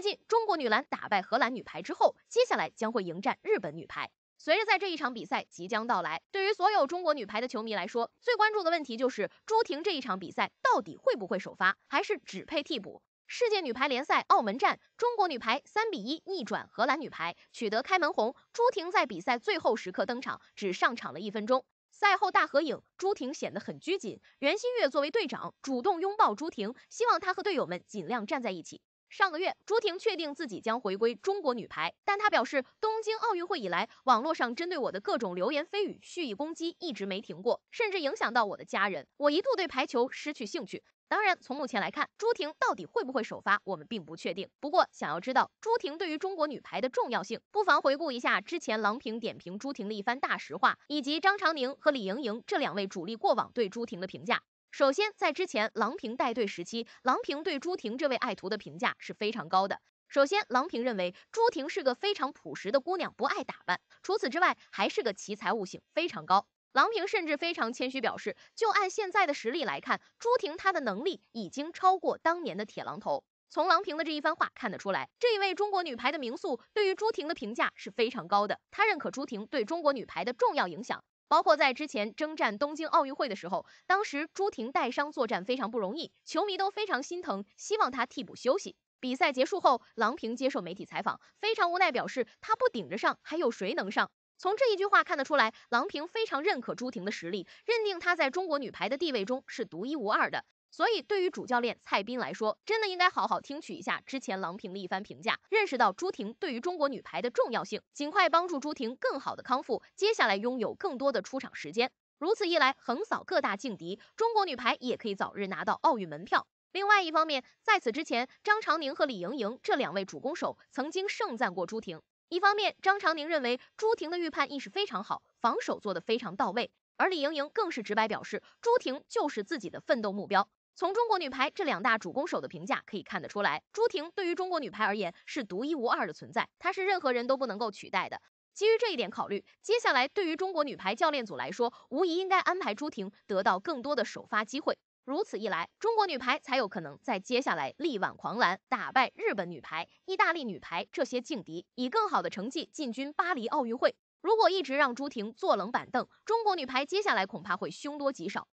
最近中国女篮打败荷兰女排之后，接下来将会迎战日本女排。随着在这一场比赛即将到来，对于所有中国女排的球迷来说，最关注的问题就是朱婷这一场比赛到底会不会首发，还是只配替补？世界女排联赛澳门站，中国女排三比一逆转荷兰女排，取得开门红。朱婷在比赛最后时刻登场，只上场了一分钟。赛后大合影，朱婷显得很拘谨。袁心玥作为队长，主动拥抱朱婷，希望她和队友们尽量站在一起。上个月，朱婷确定自己将回归中国女排，但她表示，东京奥运会以来，网络上针对我的各种流言蜚语、蓄意攻击一直没停过，甚至影响到我的家人。我一度对排球失去兴趣。当然，从目前来看，朱婷到底会不会首发，我们并不确定。不过，想要知道朱婷对于中国女排的重要性，不妨回顾一下之前郎平点评朱婷的一番大实话，以及张常宁和李盈莹这两位主力过往对朱婷的评价。首先，在之前郎平带队时期，郎平对朱婷这位爱徒的评价是非常高的。首先，郎平认为朱婷是个非常朴实的姑娘，不爱打扮。除此之外，还是个奇才，悟性非常高。郎平甚至非常谦虚表示，就按现在的实力来看，朱婷她的能力已经超过当年的铁榔头。从郎平的这一番话看得出来，这一位中国女排的名宿对于朱婷的评价是非常高的，他认可朱婷对中国女排的重要影响。包括在之前征战东京奥运会的时候，当时朱婷带伤作战非常不容易，球迷都非常心疼，希望她替补休息。比赛结束后，郎平接受媒体采访，非常无奈表示她不顶着上，还有谁能上？从这一句话看得出来，郎平非常认可朱婷的实力，认定她在中国女排的地位中是独一无二的。所以，对于主教练蔡斌来说，真的应该好好听取一下之前郎平的一番评价，认识到朱婷对于中国女排的重要性，尽快帮助朱婷更好的康复，接下来拥有更多的出场时间。如此一来，横扫各大劲敌，中国女排也可以早日拿到奥运门票。另外一方面，在此之前，张常宁和李盈莹这两位主攻手曾经盛赞过朱婷。一方面，张常宁认为朱婷的预判意识非常好，防守做得非常到位；而李盈莹更是直白表示，朱婷就是自己的奋斗目标。从中国女排这两大主攻手的评价可以看得出来，朱婷对于中国女排而言是独一无二的存在，她是任何人都不能够取代的。基于这一点考虑，接下来对于中国女排教练组来说，无疑应该安排朱婷得到更多的首发机会。如此一来，中国女排才有可能在接下来力挽狂澜，打败日本女排、意大利女排这些劲敌，以更好的成绩进军巴黎奥运会。如果一直让朱婷坐冷板凳，中国女排接下来恐怕会凶多吉少。